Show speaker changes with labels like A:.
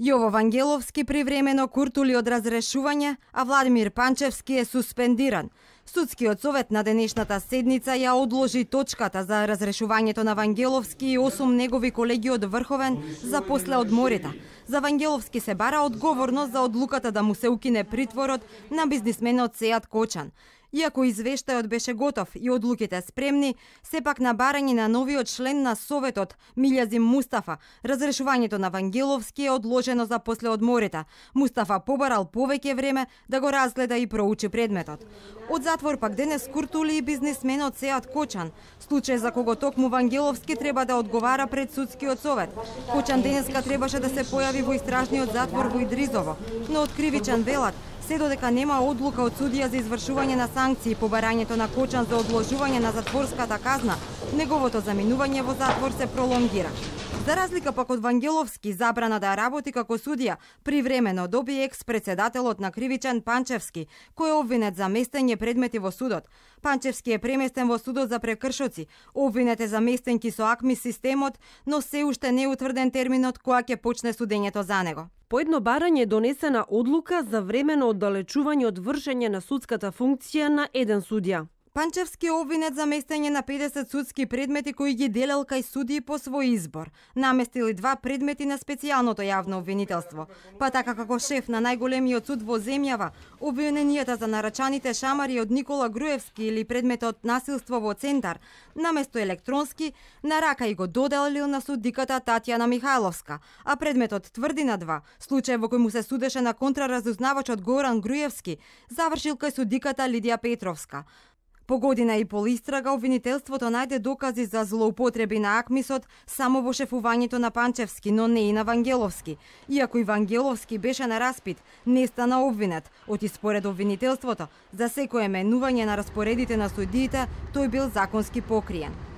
A: Јово Вангеловски привремено куртули од разрешување, а Владимир Панчевски е суспендиран. Судскиот совет на денешната седница ја одложи точката за разрешувањето на Вангеловски и 8 негови колеги од Врховен за после морета. За Вангеловски се бара одговорност за одлуката да му се укине притворот на бизнисменот Сејат Кочан. Иако извештајот беше готов и одлуките спремни, сепак на барање на новиот член на Советот, Милјазим Мустафа, разрешувањето на Вангеловски е одложено за после одморите. Мустафа побарал повеќе време да го разгледа и проучи предметот. Од затвор пак денес куртули и бизнисменот Сеат Кочан, случај за кого токму Вангеловски треба да одговара пред судскиот совет. Кочан денеска требаше да се појави во истражниот затвор во Идризово, но од кривичен велат се додека нема одлука од судија за извршување на санкции по барањето на Кочан за одложување на затворската казна, неговото заминување во затвор се пролонгира. За разлика пак од Вангеловски, забрана да работи како судија, привремено доби екс-председателот на Кривичан Панчевски, кој е обвинет за местење предмети во судот. Панчевски е преместен во судот за прекршоци, обвинет е за местенки со АКМИ системот, но се уште не е утврден терминот која ќе почне судењето за него. По едно барање донесена одлука за времено оддалечување од вршење на судската функција на еден судија. Панчевски обвинет за местење на 50 судски предмети кои ги делел кај суди по свој избор. Наместили два предмети на специјалното јавно обвинителство. Па така како шеф на најголемиот суд во земјава, обвиненијата за нарачаните шамари од Никола Груевски или предметот насилство во центар, наместо електронски, на рака и го доделил на судиката Татјана Михайловска, а предметот тврди на два, случај во кој му се судеше на контраразузнавачот Горан Груевски, завршил кај судиката Лидија Петровска. По година и пол истрага, обвинителството најде докази за злоупотреби на Акмисот само во шефувањето на Панчевски, но не и на Вангеловски. Иако и Вангеловски беше на распит, не стана обвинет. Од испоред обвинителството, за секое менување на распоредите на судиите, тој бил законски покриен.